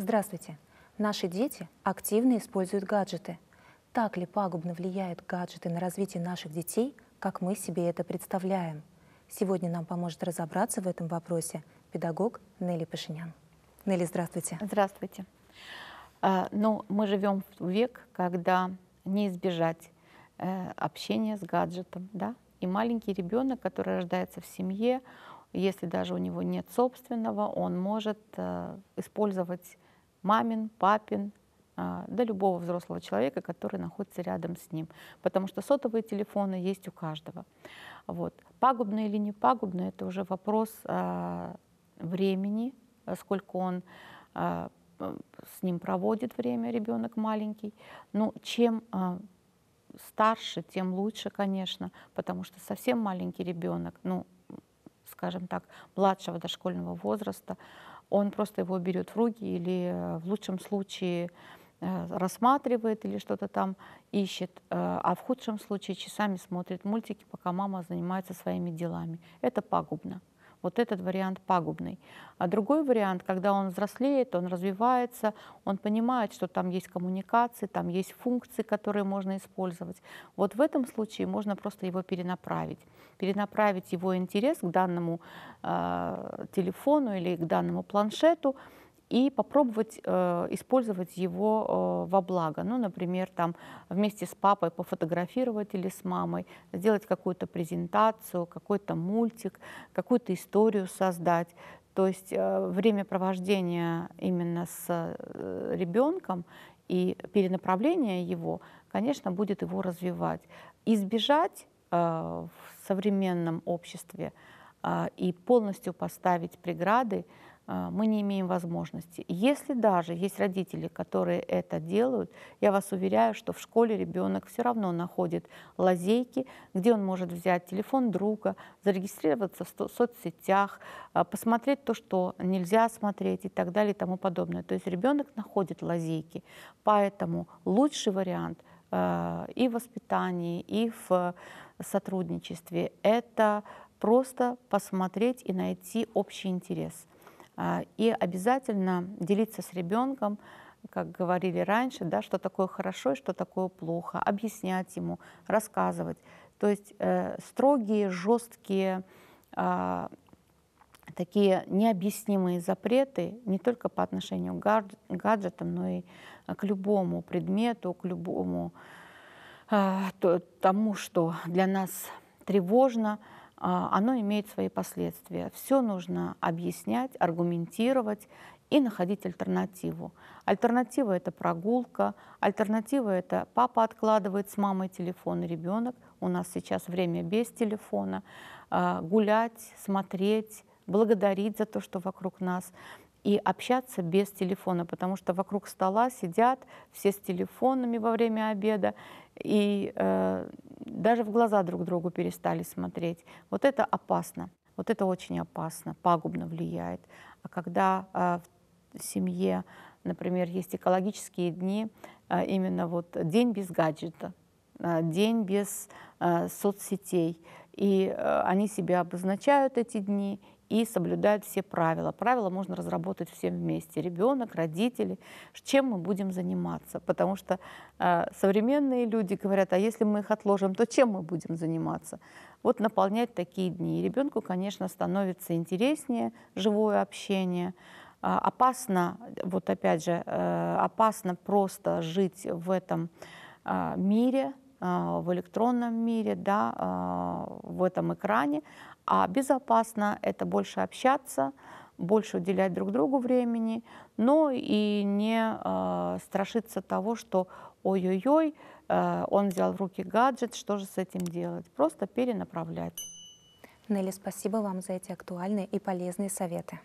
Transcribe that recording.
Здравствуйте! Наши дети активно используют гаджеты. Так ли пагубно влияют гаджеты на развитие наших детей, как мы себе это представляем? Сегодня нам поможет разобраться в этом вопросе педагог Нелли Пашинян. Нелли, здравствуйте. Здравствуйте. А, ну, мы живем в век, когда не избежать э, общения с гаджетом, да? И маленький ребенок, который рождается в семье, если даже у него нет собственного, он может э, использовать мамин, папин, а, да любого взрослого человека, который находится рядом с ним. Потому что сотовые телефоны есть у каждого. Вот. Пагубно или не пагубно, это уже вопрос а, времени, а сколько он с ним проводит время, ребенок маленький. Но ну, чем старше, тем лучше, конечно, потому что совсем маленький ребенок, ну, скажем так, младшего дошкольного возраста, он просто его берет в руки или э, в лучшем случае э, рассматривает или что-то там ищет, э, а в худшем случае часами смотрит мультики, пока мама занимается своими делами. Это пагубно. Вот этот вариант пагубный. А другой вариант, когда он взрослеет, он развивается, он понимает, что там есть коммуникации, там есть функции, которые можно использовать. Вот в этом случае можно просто его перенаправить. Перенаправить его интерес к данному э, телефону или к данному планшету – и попробовать э, использовать его э, во благо. Ну, например, там вместе с папой пофотографировать или с мамой, сделать какую-то презентацию, какой-то мультик, какую-то историю создать. То есть э, время провождения именно с э, ребенком и перенаправление его, конечно, будет его развивать. Избежать э, в современном обществе э, и полностью поставить преграды – а, мы не имеем возможности. Если даже есть родители, которые это делают, я вас уверяю, что в школе ребенок все равно находит лазейки, где он может взять телефон друга, зарегистрироваться в соцсетях, а, посмотреть то, что нельзя смотреть и так далее и тому подобное. То есть ребенок находит лазейки. Поэтому лучший вариант а, и в воспитании, и в сотрудничестве – это просто посмотреть и найти общий интерес – а, и обязательно делиться с ребенком, как говорили раньше, да, что такое хорошо и что такое плохо, объяснять ему, рассказывать. То есть э, строгие, жесткие, э, а, такие необъяснимые запреты не только по отношению к гаджетам, но и к любому предмету, к любому э, тому, что для нас тревожно – а, оно имеет свои последствия. Все нужно объяснять, аргументировать и находить альтернативу. Альтернатива это прогулка, альтернатива это папа откладывает с мамой телефон, ребенок, у нас сейчас время без телефона, а, гулять, смотреть, благодарить за то, что вокруг нас и общаться без телефона, потому что вокруг стола сидят все с телефонами во время обеда, и э, даже в глаза друг другу перестали смотреть. Вот это опасно, вот это очень опасно, пагубно влияет. А когда э, в семье, например, есть экологические дни, э, именно вот день без гаджета, э, день без э, соцсетей, и э, они себя обозначают эти дни, и соблюдают все правила. Правила можно разработать всем вместе, ребенок, родители, чем мы будем заниматься. Потому что э, современные люди говорят, а если мы их отложим, то чем мы будем заниматься? Вот наполнять такие дни. И ребенку, конечно, становится интереснее живое общение. Э, опасно, вот опять же, э, опасно просто жить в этом э, мире, а, в электронном мире, да, а, в этом экране. А безопасно это больше общаться, больше уделять друг другу времени, но и не а, страшиться того, что ой-ой-ой, э, он взял в руки гаджет, что же с этим делать? Просто перенаправлять. Нелли, спасибо вам за эти актуальные и полезные советы.